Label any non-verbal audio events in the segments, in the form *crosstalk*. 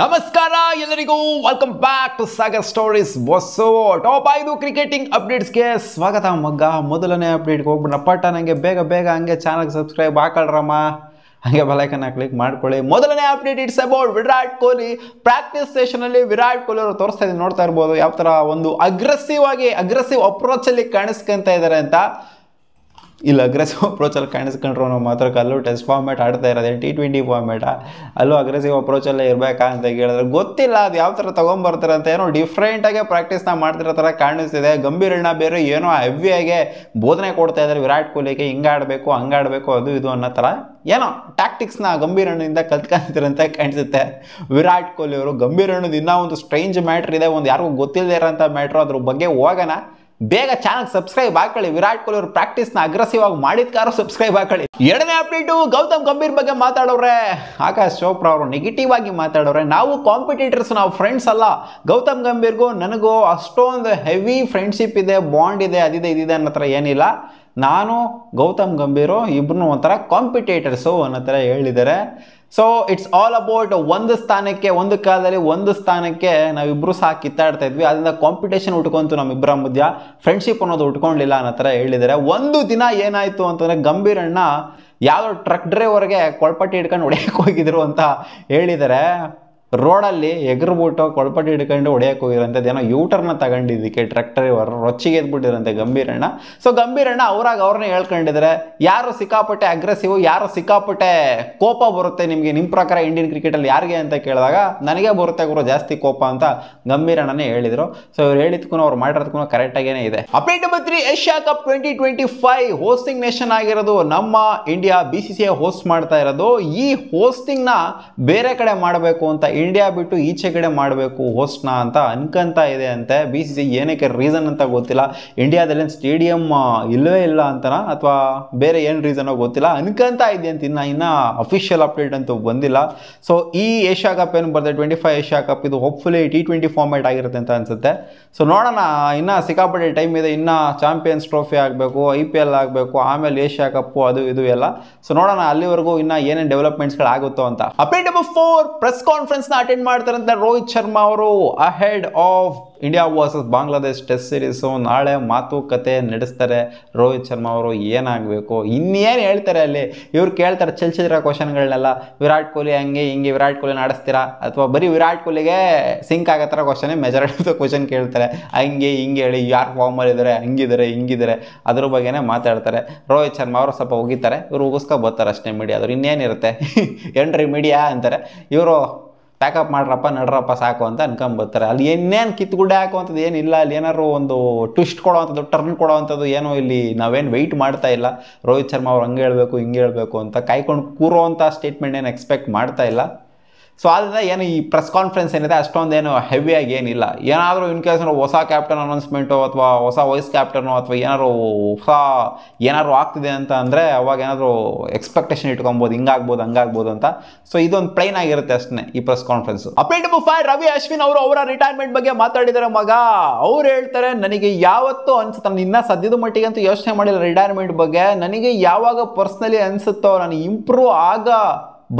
ನಮಸ್ಕಾರ ಎಲ್ಲರಿಗೂ welcome back to Sagar Stories ಬಸ್ಸೋ ಟಾಪ್ ಐದು ಕ್ರಿಕೆಟಿಂಗ್ ಅಪ್ಡೇಟ್ಸ್ಗೆ ಸ್ವಾಗತ ಮಗ್ಗ ಮೊದಲನೇ ಅಪ್ಡೇಟ್ಗೆ ಹೋಗ್ಬಿಡ ಪಟ್ಟ ನನಗೆ ಬೇಗ ಬೇಗ ಹಂಗೆ ಚಾನಲ್ ಸಬ್ಸ್ಕ್ರೈಬ್ ಹಾಕಳ್ರಮ್ಮ ಹಂಗೆ ಬಲೈಕನ್ನ ಕ್ಲಿಕ್ ಮಾಡ್ಕೊಳ್ಳಿ ಮೊದಲನೇ update it's about Virat Kohli practice ಸೆಷನಲ್ಲಿ ವಿರಾಟ್ ಕೊಹ್ಲಿ ಅವರು ತೋರಿಸ್ತಾ ಇದ್ದೀನಿ ನೋಡ್ತಾ ಇರ್ಬೋದು ಯಾವ ಥರ ಒಂದು ಅಗ್ರೆಸಿವ್ ಆಗಿ ಅಗ್ರೆಸಿವ್ ಅಪ್ರೋಚಲ್ಲಿ ಕಾಣಿಸ್ಕೊಂತ ಇದ್ದಾರೆ ಅಂತ ಇಲ್ಲಿ ಅಗ್ರೆಸಿವ್ ಅಪ್ರೋಚಲ್ಲಿ ಕಾಣಿಸ್ಕೊಂಡ್ರು ನಾವು ಮಾತ್ರ ಕಲ್ಲು ಟೆಸ್ಟ್ ಫಾರ್ಮ್ಯಾಟ್ ಆಡ್ತಾ ಇರೋದೇ ಟಿ ಟ್ವೆಂಟಿ ಫಾರ್ಮೇಟ ಅಲ್ಲೂ ಅಗ್ರೆಸಿವ್ ಅಪ್ರೋಚಲ್ಲೇ ಇರಬೇಕಾ ಅಂತ ಕೇಳಿದ್ರೆ ಗೊತ್ತಿಲ್ಲ ಅದು ಯಾವ ಥರ ತೊಗೊಂಬರ್ತಾರೆ ಅಂತ ಏನೋ ಡಿಫ್ರೆಂಟಾಗೆ ಪ್ರಾಕ್ಟೀಸ್ನ ಮಾಡ್ತಿರೋ ಥರ ಕಾಣಿಸ್ತಿದೆ ಗಂಭೀರಣ್ಣ ಬೇರೆ ಏನೋ ಹೆವಿಯಾಗೆ ಬೋಧನೆ ಕೊಡ್ತಾ ಇದ್ದಾರೆ ವಿರಾಟ್ ಕೊಹ್ಲಿಗೆ ಹಿಂಗೆ ಆಡಬೇಕು ಹಂಗೆ ಆಡಬೇಕು ಅದು ಇದು ಅನ್ನೋ ಥರ ಏನೋ ಟ್ಯಾಕ್ಟಿಕ್ಸ್ನ ಹಣ್ಣಿಂದ ಕಲ್ತ್ಕೊಂತಿರಂತೆ ಕಾಣಿಸುತ್ತೆ ವಿರಾಟ್ ಕೊಹ್ಲಿ ಅವರು ಗಂಭೀರಣ್ಣದ ಇನ್ನೂ ಒಂದು ಸ್ಟ್ರೇಂಜ್ ಮ್ಯಾಟ್ರ್ ಇದೆ ಒಂದು ಯಾರಿಗೂ ಗೊತ್ತಿಲ್ಲದೆ ಇರೋಂಥ ಮ್ಯಾಟ್ರು ಅದ್ರ ಬಗ್ಗೆ ಹೋಗೋಣ ಬೇಗ ಚಾನಲ್ ಸಬ್ಸ್ಕ್ರೈಬ್ ಹಾಕೊಳ್ಳಿ ವಿರಾಟ್ ಕೊಹ್ಲಿ ಅವ್ರ ನ ಅಗ್ರೆಸಿವ್ ಆಗಿ ಕಾರು ಸಬ್ಸ್ಕ್ರೈಬ್ ಹಾಕೊಳ್ಳಿ ಎರಡನೇ ಅಪ್ಡೇಟು ಗೌತಮ್ ಗಂಭೀರ್ ಬಗ್ಗೆ ಮಾತಾಡೋರೆ ಆಕಾಶ್ ಚೋಪ್ರಾ ಅವರು ನೆಗೆಟಿವ್ ಆಗಿ ಮಾತಾಡೋರೆ ನಾವು ಕಾಂಪಿಟೇಟರ್ಸ್ ನಾವು ಫ್ರೆಂಡ್ಸ್ ಅಲ್ಲ ಗೌತಮ್ ಗಂಭೀರ್ಗೂ ನನಗೂ ಅಷ್ಟೊಂದು ಹೆವಿ ಫ್ರೆಂಡ್ಶಿಪ್ ಇದೆ ಬಾಂಡ್ ಇದೆ ಅದಿದೆ ಇದಿದೆ ಅನ್ನೋ ಥರ ಏನಿಲ್ಲ ನಾನು ಗೌತಮ್ ಗಂಭೀರು ಇಬ್ಬರು ಒಂಥರ ಕಾಂಪಿಟೇಟರ್ಸು ಅನ್ನೋ ಥರ ಹೇಳಿದ್ದಾರೆ ಸೊ ಇಟ್ಸ್ ಆಲ್ ಅಬೌಟ್ ಒಂದು ಸ್ಥಾನಕ್ಕೆ ಒಂದು ಕಾಲದಲ್ಲಿ ಒಂದು ಸ್ಥಾನಕ್ಕೆ ನಾವಿಬ್ರು ಸಹ ಕಿತ್ತಾಡ್ತಾ ಇದ್ವಿ ಅದರಿಂದ ಕಾಂಪಿಟೇಷನ್ ಉಟ್ಕೊಂತು ಇಬ್ಬರ ಮಧ್ಯ ಫ್ರೆಂಡ್ಶಿಪ್ ಅನ್ನೋದು ಉಟ್ಕೊಂಡಿಲ್ಲ ಅನ್ನೋ ಥರ ಹೇಳಿದರೆ ಒಂದು ದಿನ ಏನಾಯಿತು ಅಂತಂದರೆ ಗಂಭೀರಣ್ಣ ಯಾವ ಟ್ರಕ್ ಡ್ರೈವರ್ಗೆ ಕೊಳಪಟ್ಟಿ ಹಿಡ್ಕೊಂಡು ಒಡೆಯಕ್ಕೆ ಹೋಗಿದ್ರು ಅಂತ ಹೇಳಿದರೆ ರೋಡಲ್ಲಿ ಎಗರ್ಬಿಟ್ಟು ಕೊಳಪಟ್ಟಿ ಹಿಡ್ಕೊಂಡು ಹೊಡೆಯಕ್ಕೆ ಹೋಗಿರೋಂಥದ್ದು ಏನೋ ಯೂಟರ್ನ ತಗೊಂಡಿದ್ದಕ್ಕೆ ಟ್ರ್ಯಾಕ್ಟರ್ ಇವರು ರೊಚ್ಚಿಗೆ ಎದ್ಬಿಟ್ಟಿರೋಂಥ ಗಂಭೀರಣ್ಣ ಸೊ ಗಂಭೀರಣ್ಣ ಅವರಾಗ ಅವ್ರನ್ನ ಹೇಳ್ಕೊಂಡಿದ್ರೆ ಯಾರು ಸಿಕ್ಕಾಪಟ್ಟೆ ಅಗ್ರೆಸಿವ್ ಯಾರು ಸಿಕ್ಕಾಪಟ್ಟೆ ಕೋಪ ಬರುತ್ತೆ ನಿಮಗೆ ನಿಮ್ಮ ಪ್ರಕಾರ ಇಂಡಿಯನ್ ಕ್ರಿಕೆಟಲ್ಲಿ ಯಾರಿಗೆ ಅಂತ ಕೇಳಿದಾಗ ನನಗೆ ಬರುತ್ತೆ ಗುರು ಜಾಸ್ತಿ ಕೋಪ ಅಂತ ಗಂಭೀರಣ್ಣನೇ ಹೇಳಿದರು ಸೊ ಇವ್ರು ಹೇಳಿದ್ಕೂ ಅವ್ರು ಮಾಡಿರೋದಕ್ಕೂ ಕರೆಕ್ಟಾಗೇ ಇದೆ update number three Asia Cup twenty twenty five hosting nation ಆಗಿರೋದು ನಮ್ಮ India B C C I host ಮಾಡ್ತಾ ಇರೋದು ಈ ಹೋಸ್ಟಿಂಗ್ನ ಬೇರೆ ಕಡೆ ಮಾಡಬೇಕು ಅಂತ ಇಂಡಿಯಾ ಬಿಟ್ಟು ಈಚೆ ಕಡೆ ಮಾಡಬೇಕು ಹೋಸ್ಟ್ನ ಅಂತ ಅನ್ಕಂತ ಇದೆ ಅಂತೆ ಬಿ ಸಿ ಸಿ ಏನಕ್ಕೆ ರೀಸನ್ ಅಂತ ಗೊತ್ತಿಲ್ಲ ಇಂಡಿಯಾದಲ್ಲಿ ಸ್ಟೇಡಿಯಂ ಇಲ್ಲವೇ ಇಲ್ಲ ಅಂತನಾ ಅಥವಾ ಬೇರೆ ಏನು ರೀಸನೋ ಗೊತ್ತಿಲ್ಲ ಅನ್ಕಂತ ಇದೆ ಅಂತ ಇನ್ನು ಇನ್ನು ಅಫಿಷಿಯಲ್ ಅಪ್ಡೇಟ್ ಅಂತೂ ಬಂದಿಲ್ಲ ಸೊ ಈ ಏಷ್ಯಾ ಕಪ್ ಏನು ಬರ್ತದೆ ಟ್ವೆಂಟಿ ಫೈವ್ ಏಷ್ಯಾ ಕಪ್ ಇದು ಹೋಪ್ಫುಲಿ ಟಿ ಟ್ವೆಂಟಿ ಫಾರ್ಮೇಟ್ ಆಗಿರುತ್ತೆ ಅಂತ ಅನಿಸುತ್ತೆ ಸೊ ನೋಡೋಣ ಇನ್ನ ಸಿಕ್ಕಾಪಟ್ಟೆ ಟೈಮ್ ಇದೆ ಇನ್ನು ಚಾಂಪಿಯನ್ಸ್ ಟ್ರೋಫಿ ಆಗಬೇಕು ಐ ಪಿ ಎಲ್ ಆಗಬೇಕು ಆಮೇಲೆ ಏಷ್ಯಾ ಕಪ್ಪು ಅದು ಇದು ಎಲ್ಲ ಸೊ ನೋಡೋಣ ಅಲ್ಲಿವರೆಗೂ ಇನ್ನು ಏನೇನು ಡೆವಲಪ್ಮೆಂಟ್ಸ್ಗಳಾಗುತ್ತೋ ಅಂತ update number four press conference attend attend ಮಾಡ್ತಾರಂತೆ ರೋಹಿತ್ ಶರ್ಮಾ ಅವರು ahead of India versus Bangladesh test series ನಾಳೆ ಮಾತುಕತೆ ನಡೆಸ್ತಾರೆ ರೋಹಿತ್ ಶರ್ಮಾ ಅವರು ಏನಾಗಬೇಕು ಇನ್ನೇನು ಹೇಳ್ತಾರೆ ಅಲ್ಲಿ ಇವ್ರು ಕೇಳ್ತಾರೆ ಚಲಚಿತ್ರ ಕ್ವಶನ್ಗಳನ್ನೆಲ್ಲ ವಿರಾಟ್ ಕೊಹ್ಲಿ ಹಂಗೆ ಹಿಂಗೆ ವಿರಾಟ್ ಕೊಹ್ಲಿ ಆಡಿಸ್ತೀರಾ ಅಥವಾ ಬರೀ ವಿರಾಟ್ ಕೊಹ್ಲಿಗೆ ಸಿಂಕ್ ಆಗೋ ಥರ ಕ್ವಶನೇ ಮೆಜಾರಿಟಿ ಕ್ವಶನ್ ಕೇಳ್ತಾರೆ ಹಂಗೆ ಹಿಂಗೆ ಹೇಳಿ ಯಾರು ಫಾರ್ಮಲ್ಲಿದ್ದಾರೆ ಹಂಗಿದ್ದಾರೆ ಹಿಂಗಿದ್ದಾರೆ ಅದ್ರ ಬಗ್ಗೆನೇ ಮಾತಾಡ್ತಾರೆ ರೋಹಿತ್ ಶರ್ಮಾ ಅವರು ಸ್ವಲ್ಪ ಹೋಗಿತಾರೆ ಇವರು ಉಗಿಸ್ಕೊ ಬರ್ತಾರೆ ಅಷ್ಟೇ ಮೀಡಿಯಾದವ್ರು ಇನ್ನೇನಿರುತ್ತೆ ಎಂಟ್ರಿ *laughs* ಮೀಡಿಯಾ ಅಂತಾರೆ ಇವರು ಬ್ಯಾಕಪ್ ಮಾಡ್ರಪ್ಪ ನಡ್ರಪ್ಪ ಸಾಕು ಅಂತ ಅನ್ಕೊಂಬರ್ತಾರೆ ಅಲ್ಲಿ ಏನೇನು ಕಿತ್ಗುಡ್ಡೆ ಹಾಕುವಂಥದ್ದು ಏನಿಲ್ಲ ಅಲ್ಲಿ ಏನಾದ್ರು ಒಂದು ಟ್ವಿಸ್ಟ್ ಕೊಡೋವಂಥದ್ದು ಟರ್ನ್ ಕೊಡೋವಂಥದ್ದು ಏನೋ ಇಲ್ಲಿ ನಾವೇನು ವೆಯ್ಟ್ ಮಾಡ್ತಾ ಇಲ್ಲ ರೋಹಿತ್ ಶರ್ಮಾ ಅವ್ರು ಹಂಗೆ ಹೇಳಬೇಕು ಹಿಂಗೆ ಹೇಳಬೇಕು ಅಂತ ಕಾಯ್ಕೊಂಡು ಕೂರುವಂಥ ಸ್ಟೇಟ್ಮೆಂಟ್ ಏನು ಎಕ್ಸ್ಪೆಕ್ಟ್ ಮಾಡ್ತಾ ಇಲ್ಲ ಸೊ ಆದ್ದರಿಂದ ಏನು ಈ ಪ್ರೆಸ್ ಕಾನ್ಫರೆನ್ಸ್ ಏನಿದೆ ಅಷ್ಟೊಂದೇನು ಹೆವಿಯಾಗಿ ಏನಿಲ್ಲ ಏನಾದರೂ ಇನ್ ಕೇಸ್ ಹೊಸ ಕ್ಯಾಪ್ಟನ್ ಅನೌನ್ಸ್ಮೆಂಟು ಅಥವಾ ಹೊಸ ವೈಸ್ ಕ್ಯಾಪ್ಟನು ಅಥವಾ ಏನಾದರೂ ಹೊಸ ಏನಾದರೂ ಆಗ್ತಿದೆ ಅಂತ ಅಂದರೆ ಅವಾಗ ಏನಾದರೂ ಎಕ್ಸ್ಪೆಕ್ಟೇಷನ್ ಇಟ್ಕೊಬೋದು ಹಿಂಗಾಗ್ಬೋದು ಹಂಗಾಗ್ಬೋದು ಅಂತ ಸೊ ಇದೊಂದು ಪ್ಲೈನ್ ಆಗಿರುತ್ತೆ ಅಷ್ಟೇ ಈ press conference update five Ravi Ashwin ಅವರು ಅವರ ರಿಟೈರ್ಮೆಂಟ್ ಬಗ್ಗೆ ಮಾತಾಡಿದರೆ ಮಗ ಅವ್ರು ಹೇಳ್ತಾರೆ ನನಗೆ ಯಾವತ್ತು ಅನಿಸುತ್ತೆ ನಾನು ಇನ್ನೂ ಸದ್ಯದ ಮಟ್ಟಿಗೆ ಅಂತೂ ಯೋಚನೆ ಮಾಡಿಲ್ಲ ರಿಟೈರ್ಮೆಂಟ್ ಬಗ್ಗೆ ನನಗೆ ಯಾವಾಗ ಪರ್ಸ್ನಲಿ ಅನಿಸುತ್ತೋ ನಾನು ಇಂಪ್ರೂವ್ ಆಗ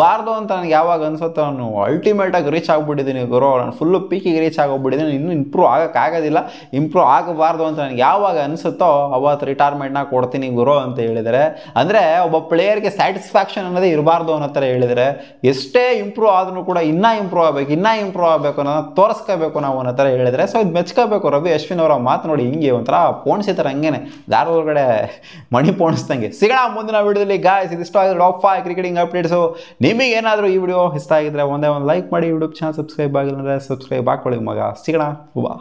ಬಾರ್ದು ಅಂತ ನನಗೆ ಯಾವಾಗ ಅನ್ಸುತ್ತೋ ನಾನು ಅಲ್ಟಿಮೇಟಾಗಿ ರೀಚ್ ಆಗಿಬಿಟ್ಟಿದ್ದೀನಿ ಗುರು ನಾನು ಫುಲ್ಲು ಪೀಕಿಗೆ ರೀಚ್ ಆಗೋಗ್ಬಿಟ್ಟಿದ್ದೀನಿ ಇನ್ನೂ ಇಂಪ್ರೂವ್ ಆಗೋಕ್ಕಾಗೋದಿಲ್ಲ ಇಂಪ್ರೂವ್ ಆಗಬಾರ್ದು ಅಂತ ನನಗೆ ಯಾವಾಗ ಅನಿಸುತ್ತೋ ಅವತ್ತು ರಿಟೈರ್ಮೆಂಟ್ನ ಕೊಡ್ತೀನಿ ಗುರು ಅಂತ ಹೇಳಿದರೆ ಅಂದರೆ ಒಬ್ಬ ಪ್ಲೇಯರ್ಗೆ ಸ್ಯಾಟಿಸ್ಫ್ಯಾಕ್ಷನ್ ಅನ್ನೋದೇ ಇರಬಾರ್ದು ಅನ್ನೋ ಥರ ಹೇಳಿದರೆ ಎಷ್ಟೇ ಇಂಪ್ರೂವ್ ಆದರೂ ಕೂಡ ಇನ್ನೂ ಇಂಪ್ರೂವ್ ಆಗಬೇಕು ಇನ್ನೂ ಇಂಪ್ರೂವ್ ಆಗಬೇಕು ಅನ್ನೋ ತೋರಿಸ್ಕೋಬೇಕು ನಾವು ಅನ್ನೋ ಥರ ಹೇಳಿದರೆ ಸೊ ಇದು ಮೆಚ್ಕೋಬೇಕು ರವಿ ಅಶ್ವಿನ್ ಅವರ ಮಾತು ನೋಡಿ ಹಿಂಗೆ ಒಂಥರ ಪೋಣಿಸಿದ್ರೆ ಹಂಗೇನೆ ಹಂಗೇನೆ ದಾರದೊಳಗಡೆ ಮಣಿ ಪೋಣಿಸ್ದಂಗೆ ಸಿಗೋಣ ಮುಂದಿನ ವಿಡಿಯೋದಲ್ಲಿ ಗಾಯ್ಸ್ ಇದಿಷ್ಟು ಆಗಿದೆ ಟಾಪ್ ಕ್ರಿಕೆಟಿಂಗ್ ಅಪ್ಡೇಟ್ಸು ನಿಮಗೇನಾದರೂ ಈ ವಿಡಿಯೋ ಇಷ್ಟ ಆಗಿದ್ರೆ ಒಂದೇ ಒಂದು ಲೈಕ್ ಮಾಡಿ ಯೂಟ್ಯೂಬ್ ಚಾನಲ್ ಸಬ್ಸ್ಕ್ರೈಬ್ ಆಗಿಲ್ಲ ಅಂದರೆ ಸಬ್ಸ್ಕ್ರೈಬ್ ಹಾಕೊಳ್ಳಿ ಮಗ ಸಿಗೋಣ ಹೂವಾ